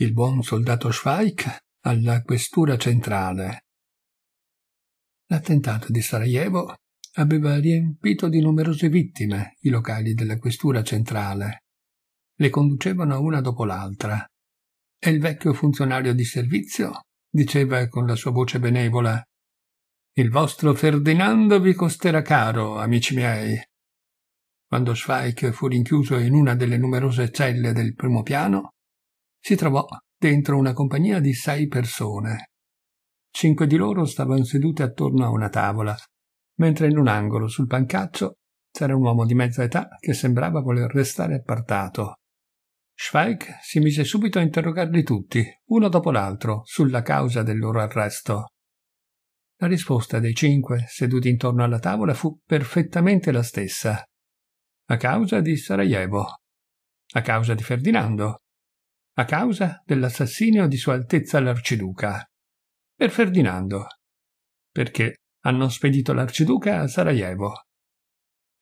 il buon soldato Schweik alla questura centrale. L'attentato di Sarajevo aveva riempito di numerose vittime i locali della questura centrale. Le conducevano una dopo l'altra. E il vecchio funzionario di servizio diceva con la sua voce benevola Il vostro Ferdinando vi costerà caro, amici miei. Quando Schweik fu rinchiuso in una delle numerose celle del primo piano, si trovò dentro una compagnia di sei persone. Cinque di loro stavano sedute attorno a una tavola, mentre in un angolo sul pancaccio c'era un uomo di mezza età che sembrava voler restare appartato. Schweig si mise subito a interrogarli tutti, uno dopo l'altro, sulla causa del loro arresto. La risposta dei cinque seduti intorno alla tavola fu perfettamente la stessa. A causa di Sarajevo. A causa di Ferdinando a causa dell'assassinio di Sua Altezza l'Arciduca, per Ferdinando, perché hanno spedito l'Arciduca a Sarajevo.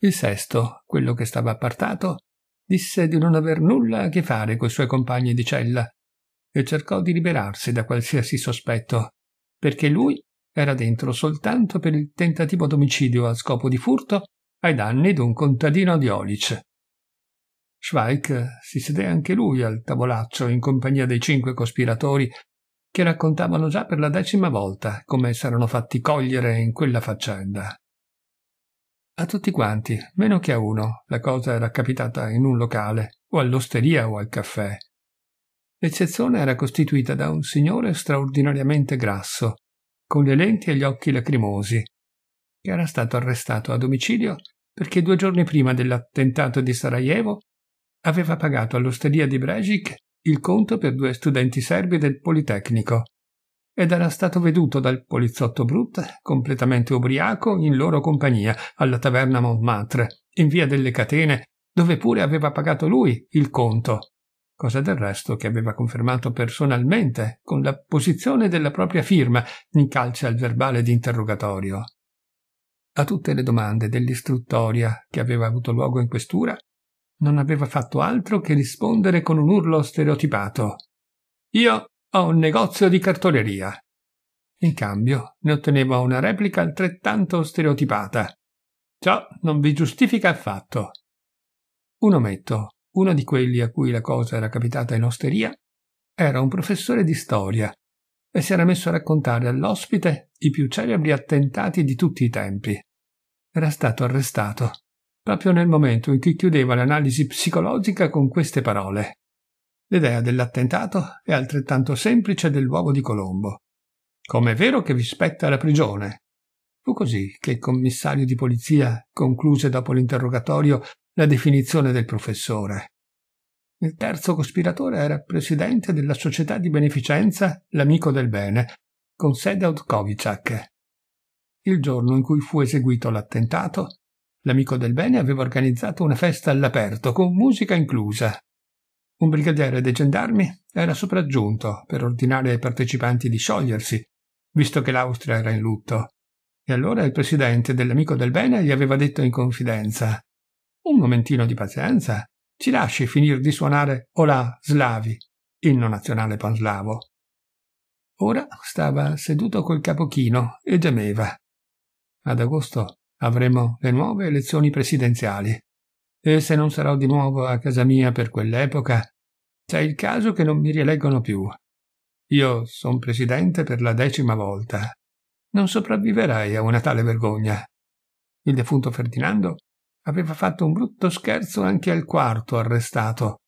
Il sesto, quello che stava appartato, disse di non aver nulla a che fare coi suoi compagni di cella e cercò di liberarsi da qualsiasi sospetto, perché lui era dentro soltanto per il tentativo d'omicidio a scopo di furto ai danni di un contadino di Olice, Schweik si sedè anche lui al tavolaccio in compagnia dei cinque cospiratori che raccontavano già per la decima volta come s'erano fatti cogliere in quella faccenda. A tutti quanti, meno che a uno, la cosa era capitata in un locale, o all'osteria o al caffè. L'eccezione era costituita da un signore straordinariamente grasso, con le lenti e gli occhi lacrimosi, che era stato arrestato a domicilio perché due giorni prima dell'attentato di Sarajevo aveva pagato all'osteria di Brežic il conto per due studenti serbi del Politecnico ed era stato veduto dal poliziotto Brut, completamente ubriaco, in loro compagnia, alla taverna Montmartre, in via delle Catene, dove pure aveva pagato lui il conto, cosa del resto che aveva confermato personalmente con la posizione della propria firma in calce al verbale di interrogatorio. A tutte le domande dell'istruttoria che aveva avuto luogo in questura, non aveva fatto altro che rispondere con un urlo stereotipato. Io ho un negozio di cartoleria. In cambio ne otteneva una replica altrettanto stereotipata. Ciò non vi giustifica affatto. Un ometto, uno di quelli a cui la cosa era capitata in osteria, era un professore di storia e si era messo a raccontare all'ospite i più celebri attentati di tutti i tempi. Era stato arrestato proprio nel momento in cui chiudeva l'analisi psicologica con queste parole. L'idea dell'attentato è altrettanto semplice dell'uovo di Colombo. Com'è vero che vi spetta la prigione? Fu così che il commissario di polizia concluse dopo l'interrogatorio la definizione del professore. Il terzo cospiratore era presidente della società di beneficenza L'Amico del Bene, con sede a Utkovicak. Il giorno in cui fu eseguito l'attentato, L'amico del bene aveva organizzato una festa all'aperto, con musica inclusa. Un brigadiere dei gendarmi era sopraggiunto per ordinare ai partecipanti di sciogliersi, visto che l'Austria era in lutto. E allora il presidente dell'amico del bene gli aveva detto in confidenza Un momentino di pazienza, ci lasci finir di suonare Olà Slavi, inno nazionale panslavo. Ora stava seduto col capo chino e gemeva. Ad agosto avremo le nuove elezioni presidenziali. E se non sarò di nuovo a casa mia per quell'epoca, c'è il caso che non mi rieleggono più. Io son presidente per la decima volta. Non sopravviverei a una tale vergogna. Il defunto Ferdinando aveva fatto un brutto scherzo anche al quarto arrestato,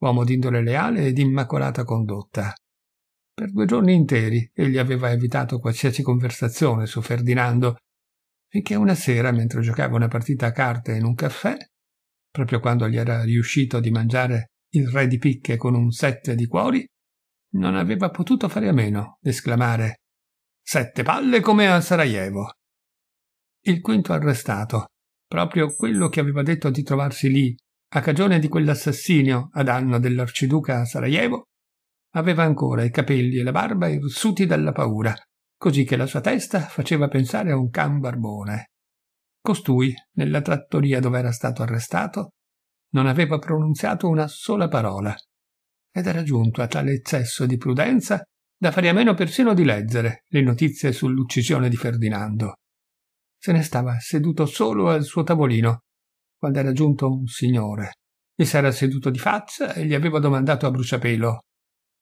uomo d'indole leale ed immacolata condotta. Per due giorni interi egli aveva evitato qualsiasi conversazione su Ferdinando finché una sera, mentre giocava una partita a carte in un caffè, proprio quando gli era riuscito di mangiare il re di picche con un sette di cuori, non aveva potuto fare a meno d'esclamare Sette palle come a Sarajevo. Il quinto arrestato, proprio quello che aveva detto di trovarsi lì a cagione di quell'assassinio a danno dell'arciduca a Sarajevo, aveva ancora i capelli e la barba irsuti dalla paura così che la sua testa faceva pensare a un can barbone. Costui, nella trattoria dove era stato arrestato, non aveva pronunziato una sola parola ed era giunto a tale eccesso di prudenza da fare a meno persino di leggere le notizie sull'uccisione di Ferdinando. Se ne stava seduto solo al suo tavolino, quando era giunto un signore. Gli s'era seduto di faccia e gli aveva domandato a bruciapelo.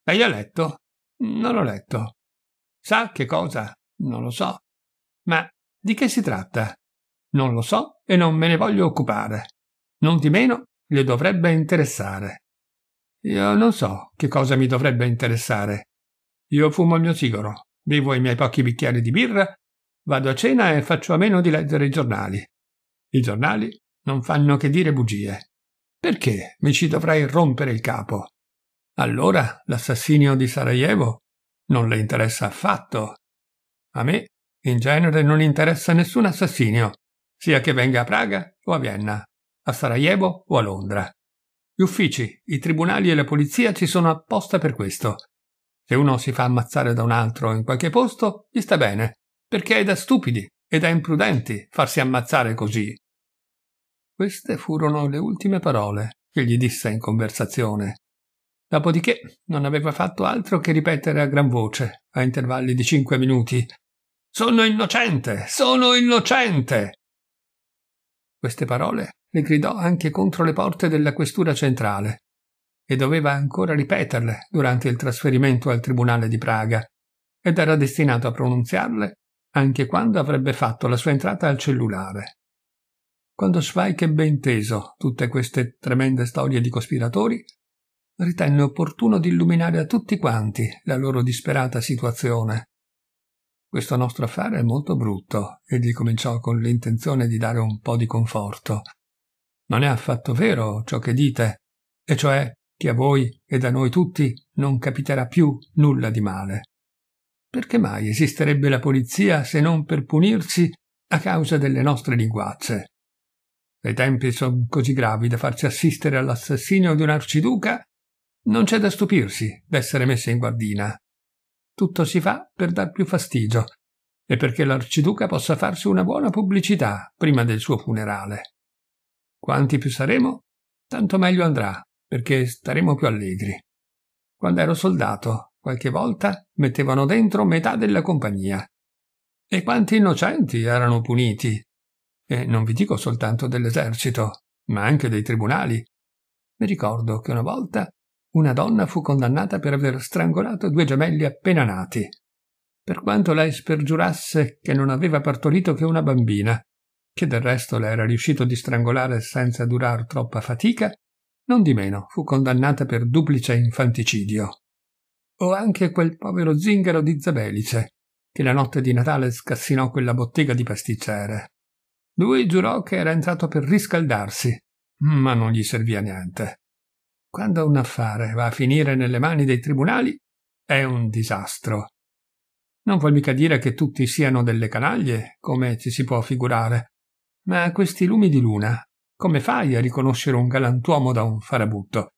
«Lei ha letto? Non l'ho letto. Sa che cosa? Non lo so. Ma di che si tratta? Non lo so e non me ne voglio occupare. Non di meno le dovrebbe interessare. Io non so che cosa mi dovrebbe interessare. Io fumo il mio sigaro, bevo i miei pochi bicchieri di birra, vado a cena e faccio a meno di leggere i giornali. I giornali non fanno che dire bugie. Perché mi ci dovrei rompere il capo? Allora l'assassinio di Sarajevo? non le interessa affatto. A me, in genere, non interessa nessun assassinio, sia che venga a Praga o a Vienna, a Sarajevo o a Londra. Gli uffici, i tribunali e la polizia ci sono apposta per questo. Se uno si fa ammazzare da un altro in qualche posto, gli sta bene, perché è da stupidi e da imprudenti farsi ammazzare così. Queste furono le ultime parole che gli disse in conversazione. Dopodiché non aveva fatto altro che ripetere a gran voce, a intervalli di cinque minuti, Sono innocente! Sono innocente! Queste parole le gridò anche contro le porte della questura centrale e doveva ancora ripeterle durante il trasferimento al Tribunale di Praga ed era destinato a pronunziarle anche quando avrebbe fatto la sua entrata al cellulare. Quando Schweik ebbe inteso tutte queste tremende storie di cospiratori, ritenne opportuno di illuminare a tutti quanti la loro disperata situazione. Questo nostro affare è molto brutto, egli cominciò con l'intenzione di dare un po' di conforto. Non è affatto vero ciò che dite, e cioè che a voi e da noi tutti non capiterà più nulla di male. Perché mai esisterebbe la polizia se non per punirci a causa delle nostre linguacce? I tempi sono così gravi da farci assistere all'assassinio di un arciduca non c'è da stupirsi d'essere messa in guardina. Tutto si fa per dar più fastidio e perché l'arciduca possa farsi una buona pubblicità prima del suo funerale. Quanti più saremo, tanto meglio andrà, perché staremo più allegri. Quando ero soldato, qualche volta mettevano dentro metà della compagnia. E quanti innocenti erano puniti? E non vi dico soltanto dell'esercito, ma anche dei tribunali. Mi ricordo che una volta una donna fu condannata per aver strangolato due gemelli appena nati, per quanto lei spergiurasse che non aveva partorito che una bambina, che del resto le era riuscito di strangolare senza durar troppa fatica, non di meno fu condannata per duplice infanticidio. O anche quel povero zingaro di Zabelice, che la notte di Natale scassinò quella bottega di pasticcere. Lui giurò che era entrato per riscaldarsi, ma non gli servì a niente. Quando un affare va a finire nelle mani dei tribunali è un disastro. Non vuol mica dire che tutti siano delle canaglie, come ci si può figurare, ma questi lumi di luna, come fai a riconoscere un galantuomo da un farabutto?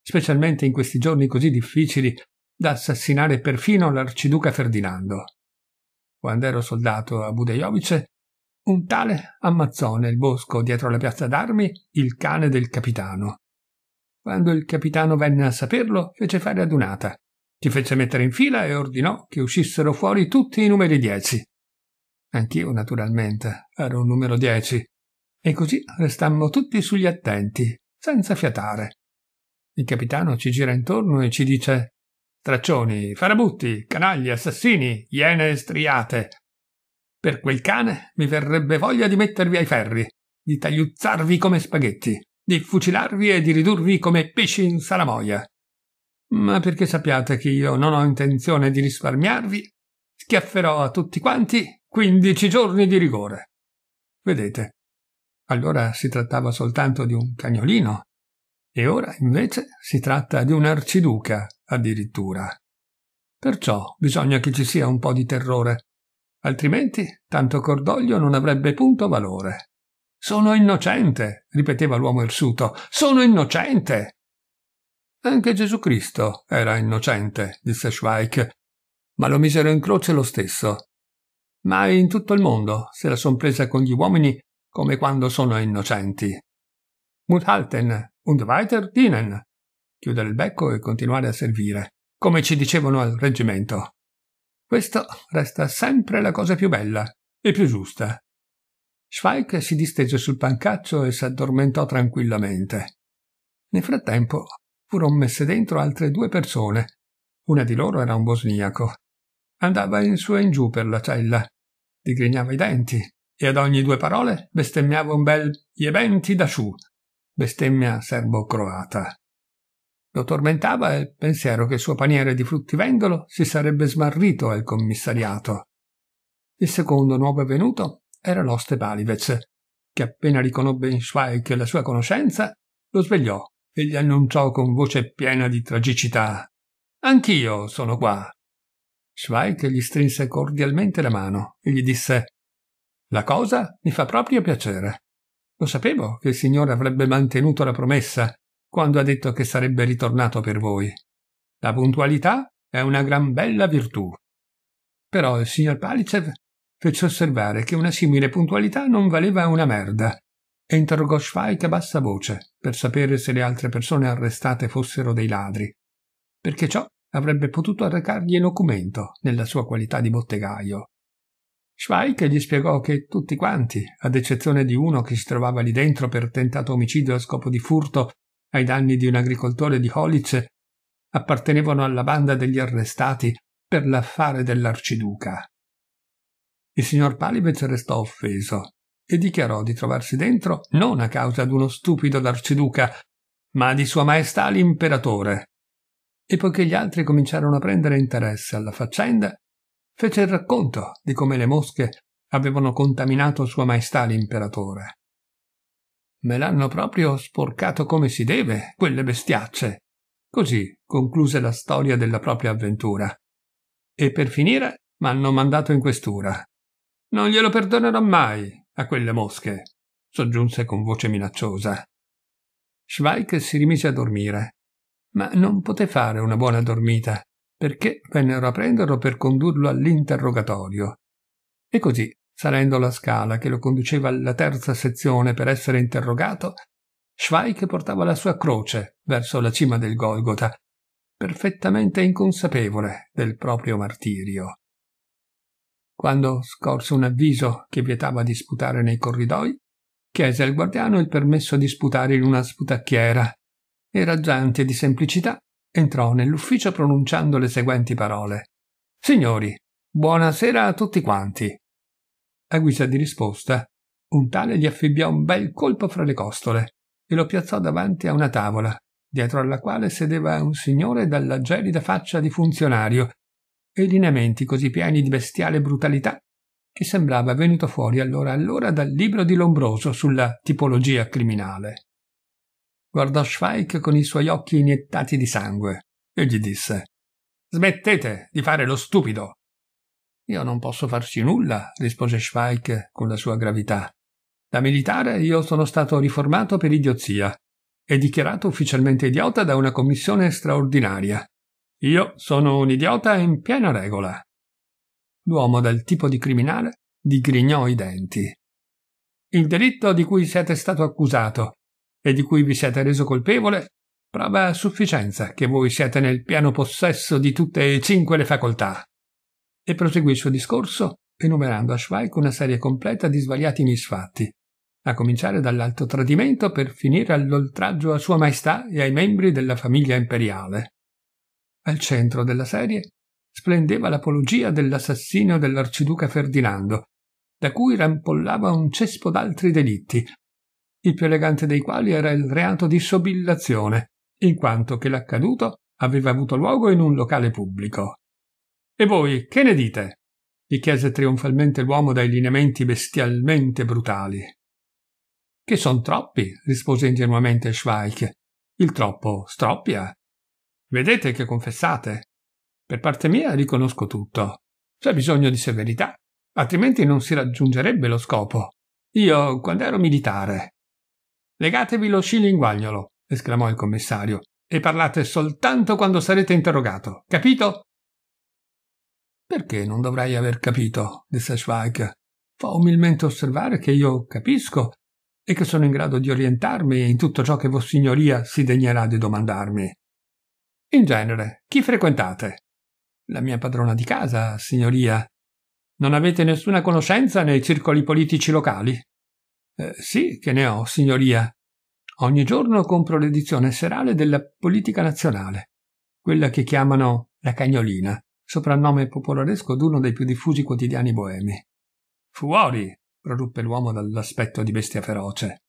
Specialmente in questi giorni così difficili da assassinare perfino l'arciduca Ferdinando. Quando ero soldato a Budejovice, un tale ammazzò nel bosco dietro la piazza d'armi il cane del capitano. Quando il capitano venne a saperlo, fece fare adunata. Ci fece mettere in fila e ordinò che uscissero fuori tutti i numeri dieci. Anch'io, naturalmente, ero un numero dieci. E così restammo tutti sugli attenti, senza fiatare. Il capitano ci gira intorno e ci dice Traccioni, farabutti, canagli, assassini, iene e striate. Per quel cane mi verrebbe voglia di mettervi ai ferri, di tagliuzzarvi come spaghetti di fucilarvi e di ridurvi come pesci in salamoia. Ma perché sappiate che io non ho intenzione di risparmiarvi, schiafferò a tutti quanti quindici giorni di rigore. Vedete, allora si trattava soltanto di un cagnolino, e ora invece si tratta di un arciduca addirittura. Perciò bisogna che ci sia un po' di terrore, altrimenti tanto cordoglio non avrebbe punto valore. Sono innocente, ripeteva l'uomo irsuto, sono innocente. Anche Gesù Cristo era innocente, disse Schweik, ma lo misero in croce lo stesso. Ma in tutto il mondo se la son presa con gli uomini come quando sono innocenti. Muthalten und weiter dienen. Chiudere il becco e continuare a servire, come ci dicevano al reggimento. Questo resta sempre la cosa più bella e più giusta Schweik si distese sul pancaccio e si addormentò tranquillamente. Nel frattempo furono messe dentro altre due persone. Una di loro era un bosniaco. Andava in su e in giù per la cella, digrignava i denti e ad ogni due parole bestemmiava un bel Jebenti da su», bestemmia serbo-croata. Lo tormentava il pensiero che il suo paniere di fruttivendolo si sarebbe smarrito al commissariato. Il secondo nuovo venuto era l'oste Balivez, che appena riconobbe in Schweik la sua conoscenza, lo svegliò e gli annunciò con voce piena di tragicità Anch'io sono qua. Schweik gli strinse cordialmente la mano e gli disse La cosa mi fa proprio piacere. Lo sapevo che il Signore avrebbe mantenuto la promessa quando ha detto che sarebbe ritornato per voi. La puntualità è una gran bella virtù. Però il signor Palicev fece osservare che una simile puntualità non valeva una merda e interrogò Schweik a bassa voce per sapere se le altre persone arrestate fossero dei ladri, perché ciò avrebbe potuto arrecargli documento nella sua qualità di bottegaio. Schweik gli spiegò che tutti quanti, ad eccezione di uno che si trovava lì dentro per tentato omicidio a scopo di furto ai danni di un agricoltore di Holice, appartenevano alla banda degli arrestati per l'affare dell'arciduca. Il signor Palibez restò offeso e dichiarò di trovarsi dentro non a causa d'uno stupido d'arciduca, ma di Sua Maestà l'imperatore. E poiché gli altri cominciarono a prendere interesse alla faccenda, fece il racconto di come le mosche avevano contaminato Sua Maestà l'imperatore. Me l'hanno proprio sporcato come si deve, quelle bestiacce. Così concluse la storia della propria avventura. E per finire m'hanno mandato in questura. Non glielo perdonerò mai a quelle mosche, soggiunse con voce minacciosa. Schweik si rimise a dormire, ma non poté fare una buona dormita perché vennero a prenderlo per condurlo all'interrogatorio. E così, salendo la scala che lo conduceva alla terza sezione per essere interrogato, Schweik portava la sua croce verso la cima del Golgota, perfettamente inconsapevole del proprio martirio. Quando scorse un avviso che vietava di sputare nei corridoi, chiese al guardiano il permesso di sputare in una sputacchiera e raggiante di semplicità entrò nell'ufficio pronunciando le seguenti parole. Signori, buonasera a tutti quanti. A guisa di risposta, un tale gli affibbiò un bel colpo fra le costole e lo piazzò davanti a una tavola, dietro alla quale sedeva un signore dalla gelida faccia di funzionario e i lineamenti così pieni di bestiale brutalità che sembrava venuto fuori allora allora dal libro di Lombroso sulla tipologia criminale. Guardò Schweik con i suoi occhi iniettati di sangue e gli disse Smettete di fare lo stupido. Io non posso farci nulla, rispose Schweik con la sua gravità. Da militare io sono stato riformato per idiozia e dichiarato ufficialmente idiota da una commissione straordinaria. Io sono un idiota in piena regola. L'uomo del tipo di criminale digrignò i denti. Il delitto di cui siete stato accusato e di cui vi siete reso colpevole prova a sufficienza che voi siete nel pieno possesso di tutte e cinque le facoltà. E proseguì il suo discorso enumerando a Schweik una serie completa di svariati misfatti, a cominciare dall'alto tradimento per finire all'oltraggio a Sua Maestà e ai membri della famiglia imperiale. Al centro della serie splendeva l'apologia dell'assassinio dell'arciduca Ferdinando, da cui rampollava un cespo d'altri delitti, il più elegante dei quali era il reato di sobillazione, in quanto che l'accaduto aveva avuto luogo in un locale pubblico. E voi che ne dite? gli chiese trionfalmente l'uomo dai lineamenti bestialmente brutali. Che son troppi, rispose ingenuamente Schweich. Il troppo stroppia. Vedete che confessate. Per parte mia riconosco tutto. C'è bisogno di severità, altrimenti non si raggiungerebbe lo scopo. Io, quando ero militare. Legatevi lo scilinguagnolo, esclamò il commissario, e parlate soltanto quando sarete interrogato. Capito? Perché non dovrei aver capito? disse Schweig. Fa umilmente osservare che io capisco e che sono in grado di orientarmi in tutto ciò che Vostra Signoria si degnerà di domandarmi. In genere, chi frequentate? La mia padrona di casa, signoria. Non avete nessuna conoscenza nei circoli politici locali? Eh, sì, che ne ho, signoria. Ogni giorno compro l'edizione serale della politica nazionale, quella che chiamano La Cagnolina, soprannome popolaresco d'uno dei più diffusi quotidiani boemi. Fuori! proruppe l'uomo dall'aspetto di bestia feroce.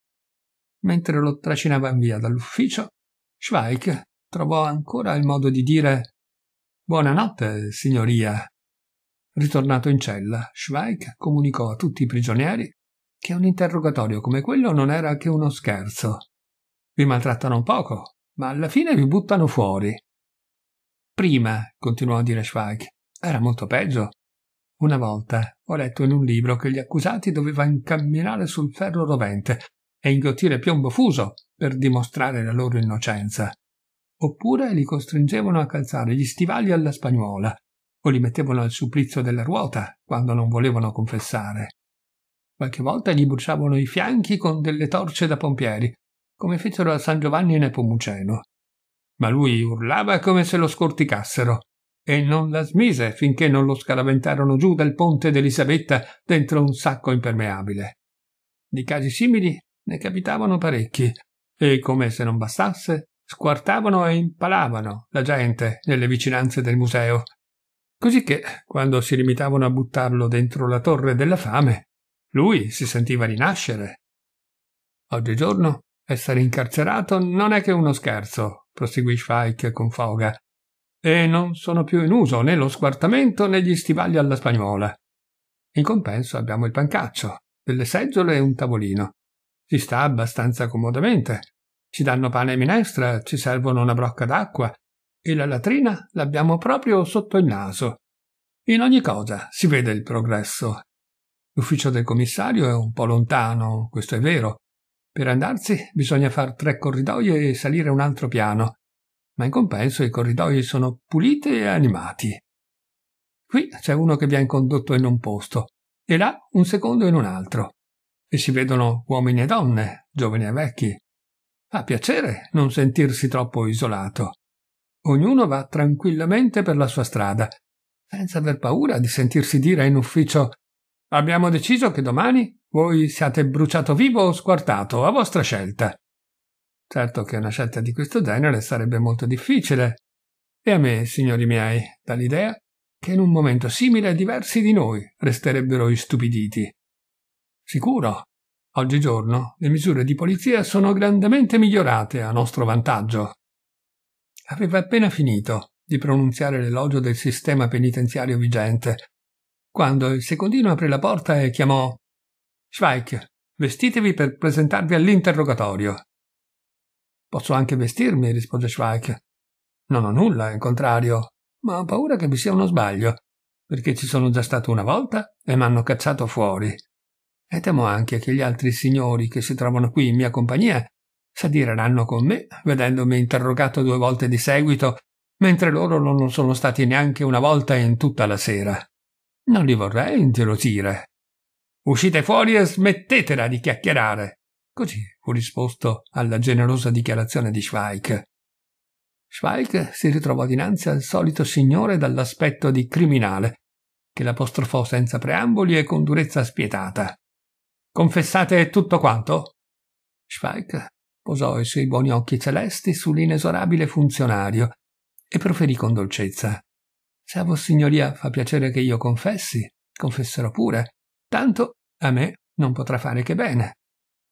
Mentre lo trascinava via dall'ufficio, Schweik trovò ancora il modo di dire Buonanotte, signoria. Ritornato in cella, Schweik comunicò a tutti i prigionieri che un interrogatorio come quello non era che uno scherzo. Vi maltrattano un poco, ma alla fine vi buttano fuori. Prima, continuò a dire Schweik, era molto peggio. Una volta ho letto in un libro che gli accusati dovevano incamminare sul ferro rovente e inghiottire piombo fuso per dimostrare la loro innocenza oppure li costringevano a calzare gli stivali alla spagnola, o li mettevano al supplizio della ruota quando non volevano confessare. Qualche volta gli bruciavano i fianchi con delle torce da pompieri, come fecero a San Giovanni Nepomuceno. Ma lui urlava come se lo scorticassero e non la smise finché non lo scaraventarono giù dal ponte d'Elisabetta dentro un sacco impermeabile. Di casi simili ne capitavano parecchi, e come se non bastasse, squartavano e impalavano la gente nelle vicinanze del museo, così che, quando si limitavano a buttarlo dentro la torre della fame, lui si sentiva rinascere. Oggigiorno essere incarcerato non è che uno scherzo, proseguì Schweik con foga, e non sono più in uso né lo squartamento né gli stivali alla spagnola. In compenso abbiamo il pancaccio, delle seggiole e un tavolino. Si sta abbastanza comodamente, ci danno pane e minestra, ci servono una brocca d'acqua e la latrina l'abbiamo proprio sotto il naso. In ogni cosa si vede il progresso. L'ufficio del commissario è un po' lontano, questo è vero. Per andarsi bisogna far tre corridoi e salire un altro piano, ma in compenso i corridoi sono puliti e animati. Qui c'è uno che viene condotto in un posto, e là un secondo in un altro, e si vedono uomini e donne, giovani e vecchi, Fa piacere non sentirsi troppo isolato. Ognuno va tranquillamente per la sua strada, senza aver paura di sentirsi dire in ufficio Abbiamo deciso che domani voi siate bruciato vivo o squartato, a vostra scelta. Certo che una scelta di questo genere sarebbe molto difficile. E a me, signori miei, dall'idea che in un momento simile diversi di noi resterebbero istupiditi. Sicuro, Oggigiorno le misure di polizia sono grandemente migliorate a nostro vantaggio. Aveva appena finito di pronunziare l'elogio del sistema penitenziario vigente, quando il secondino aprì la porta e chiamò Schweik, vestitevi per presentarvi all'interrogatorio. Posso anche vestirmi, rispose Schweik. Non ho nulla, in contrario, ma ho paura che vi sia uno sbaglio, perché ci sono già stato una volta e mi hanno cacciato fuori. E temo anche che gli altri signori che si trovano qui in mia compagnia s'adireranno con me, vedendomi interrogato due volte di seguito, mentre loro non sono stati neanche una volta in tutta la sera. Non li vorrei ingelosire. Uscite fuori e smettetela di chiacchierare. Così fu risposto alla generosa dichiarazione di Schweik. Schweik si ritrovò dinanzi al solito signore dall'aspetto di criminale, che l'apostrofò senza preamboli e con durezza spietata. Confessate tutto quanto? Schweik posò i suoi buoni occhi celesti sull'inesorabile funzionario e proferì con dolcezza. Se a Signoria fa piacere che io confessi, confesserò pure. Tanto a me non potrà fare che bene.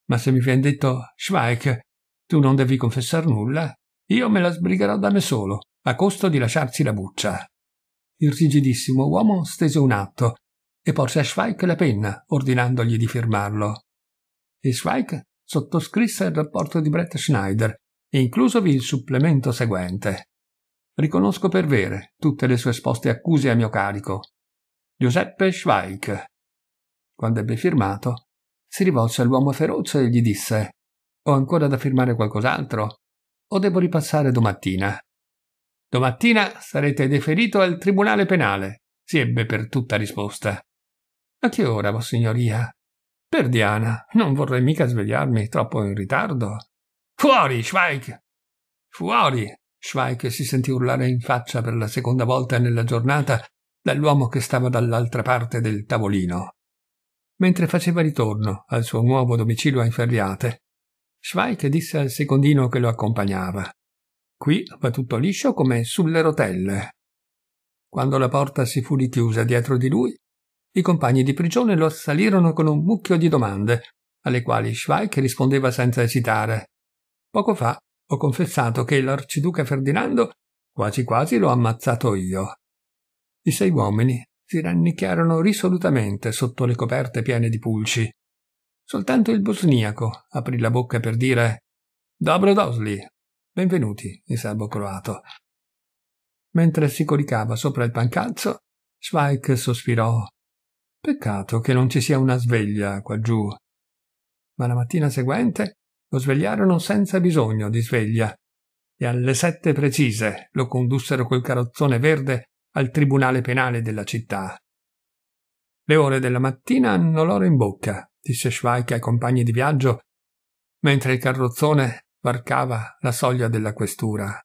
Ma se mi viene detto, Schweik, tu non devi confessar nulla, io me la sbrigherò da me solo, a costo di lasciarsi la buccia. Il rigidissimo uomo stese un atto e porse a Schweik la penna, ordinandogli di firmarlo. E Schweik sottoscrisse il rapporto di Brett Schneider, inclusovi il supplemento seguente. Riconosco per vere tutte le sue esposte accuse a mio carico. Giuseppe Schweik. Quando ebbe firmato, si rivolse all'uomo feroce e gli disse Ho ancora da firmare qualcos'altro? O devo ripassare domattina? Domattina sarete deferito al tribunale penale, si ebbe per tutta risposta. A che ora, vossignoria? Per Diana, non vorrei mica svegliarmi troppo in ritardo. Fuori, Schweig! Fuori! Schweig si sentì urlare in faccia per la seconda volta nella giornata dall'uomo che stava dall'altra parte del tavolino. Mentre faceva ritorno al suo nuovo domicilio a Inferriate, Schweik disse al secondino che lo accompagnava. Qui va tutto liscio come sulle rotelle. Quando la porta si fu richiusa dietro di lui, i compagni di prigione lo assalirono con un mucchio di domande, alle quali Schweik rispondeva senza esitare. Poco fa ho confessato che l'arciduca Ferdinando quasi quasi l'ho ammazzato io. I sei uomini si rannicchiarono risolutamente sotto le coperte piene di pulci. Soltanto il bosniaco aprì la bocca per dire Dobro Dosli, benvenuti in serbo croato. Mentre si coricava sopra il pancazzo, Schweik sospirò Peccato che non ci sia una sveglia qua giù. Ma la mattina seguente lo svegliarono senza bisogno di sveglia e alle sette precise lo condussero col carrozzone verde al tribunale penale della città. Le ore della mattina hanno l'oro in bocca, disse Schweik ai compagni di viaggio, mentre il carrozzone varcava la soglia della questura.